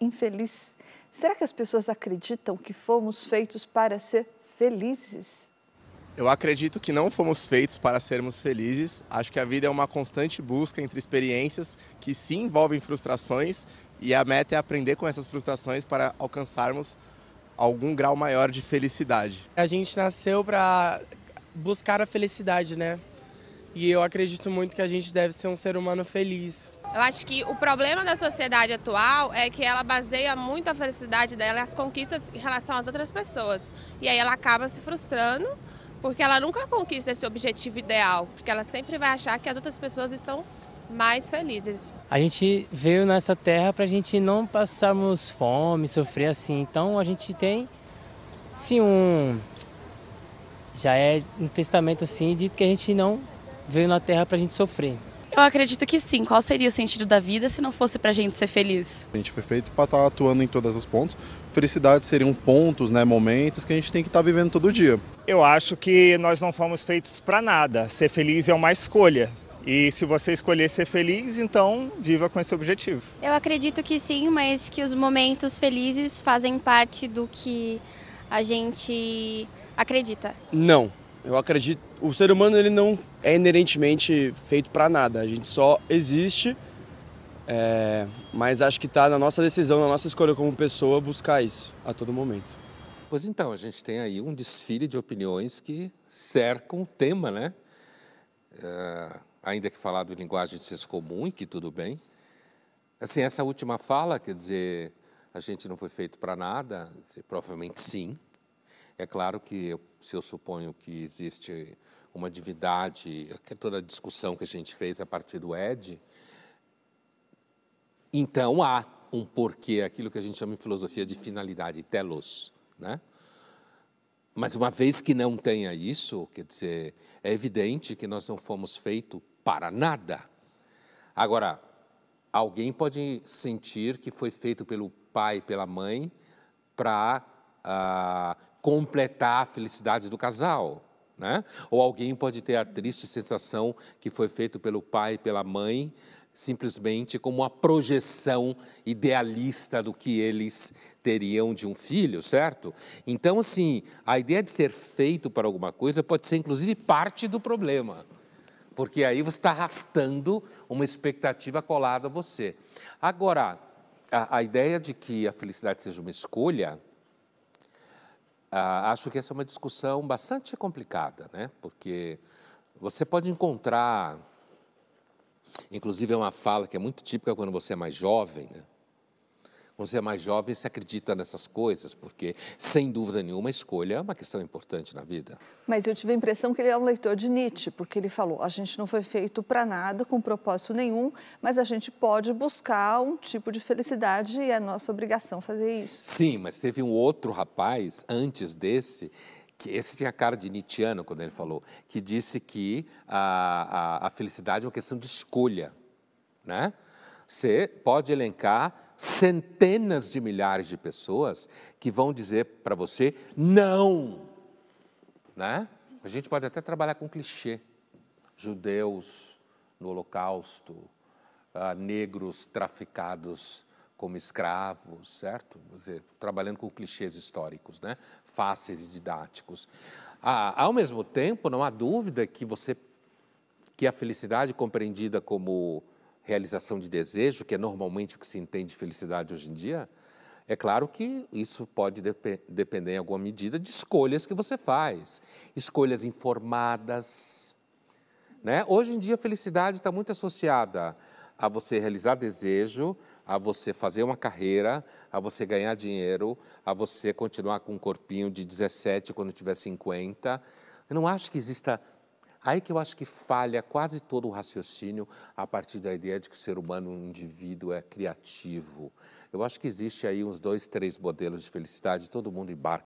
infeliz. Será que as pessoas acreditam que fomos feitos para ser felizes? Eu acredito que não fomos feitos para sermos felizes. Acho que a vida é uma constante busca entre experiências que se envolvem frustrações e a meta é aprender com essas frustrações para alcançarmos algum grau maior de felicidade. A gente nasceu para buscar a felicidade, né? E eu acredito muito que a gente deve ser um ser humano feliz. Eu acho que o problema da sociedade atual é que ela baseia muito a felicidade dela, as conquistas em relação às outras pessoas. E aí ela acaba se frustrando porque ela nunca conquista esse objetivo ideal, porque ela sempre vai achar que as outras pessoas estão mais felizes. A gente veio nessa terra para a gente não passarmos fome, sofrer assim. Então a gente tem, sim, um já é um testamento assim dito que a gente não veio na Terra para a gente sofrer. Eu acredito que sim. Qual seria o sentido da vida se não fosse para a gente ser feliz? A gente foi feito para estar tá atuando em todas as pontos. Felicidade seriam pontos, né, momentos que a gente tem que estar tá vivendo todo dia. Eu acho que nós não fomos feitos para nada. Ser feliz é uma escolha. E se você escolher ser feliz, então viva com esse objetivo. Eu acredito que sim, mas que os momentos felizes fazem parte do que a gente acredita. Não. Eu acredito, o ser humano ele não é inerentemente feito para nada. A gente só existe, é, mas acho que está na nossa decisão, na nossa escolha como pessoa buscar isso a todo momento. Pois então, a gente tem aí um desfile de opiniões que cercam o tema, né? É, ainda que falado em linguagem de senso comum, e que tudo bem. Assim, essa última fala, quer dizer, a gente não foi feito para nada, provavelmente sim, é claro que eu, se eu suponho que existe uma divindade, toda a discussão que a gente fez a partir do Ed, então há um porquê, aquilo que a gente chama em filosofia de finalidade, telos, né? Mas uma vez que não tenha isso, quer dizer, é evidente que nós não fomos feitos para nada. Agora, alguém pode sentir que foi feito pelo pai, pela mãe, para ah, completar a felicidade do casal. Né? Ou alguém pode ter a triste sensação que foi feito pelo pai e pela mãe, simplesmente como uma projeção idealista do que eles teriam de um filho, certo? Então, assim, a ideia de ser feito para alguma coisa pode ser, inclusive, parte do problema. Porque aí você está arrastando uma expectativa colada a você. Agora, a, a ideia de que a felicidade seja uma escolha, ah, acho que essa é uma discussão bastante complicada, né? porque você pode encontrar, inclusive é uma fala que é muito típica quando você é mais jovem, né? Você é mais jovem, se acredita nessas coisas, porque, sem dúvida nenhuma, a escolha é uma questão importante na vida. Mas eu tive a impressão que ele é um leitor de Nietzsche, porque ele falou: a gente não foi feito para nada, com propósito nenhum, mas a gente pode buscar um tipo de felicidade e é nossa obrigação fazer isso. Sim, mas teve um outro rapaz antes desse que esse tinha a cara de Nietzscheano quando ele falou, que disse que a, a, a felicidade é uma questão de escolha. Né? Você pode elencar centenas de milhares de pessoas que vão dizer para você não. Né? A gente pode até trabalhar com clichê. Judeus no Holocausto, ah, negros traficados como escravos, certo? Dizer, trabalhando com clichês históricos, né? fáceis e didáticos. Ah, ao mesmo tempo, não há dúvida que você que a felicidade compreendida como realização de desejo, que é normalmente o que se entende de felicidade hoje em dia, é claro que isso pode dep depender em alguma medida de escolhas que você faz, escolhas informadas. Né? Hoje em dia, a felicidade está muito associada a você realizar desejo, a você fazer uma carreira, a você ganhar dinheiro, a você continuar com um corpinho de 17 quando tiver 50. Eu não acho que exista Aí que eu acho que falha quase todo o raciocínio a partir da ideia de que o ser humano, um indivíduo, é criativo. Eu acho que existe aí uns dois, três modelos de felicidade, todo mundo embarca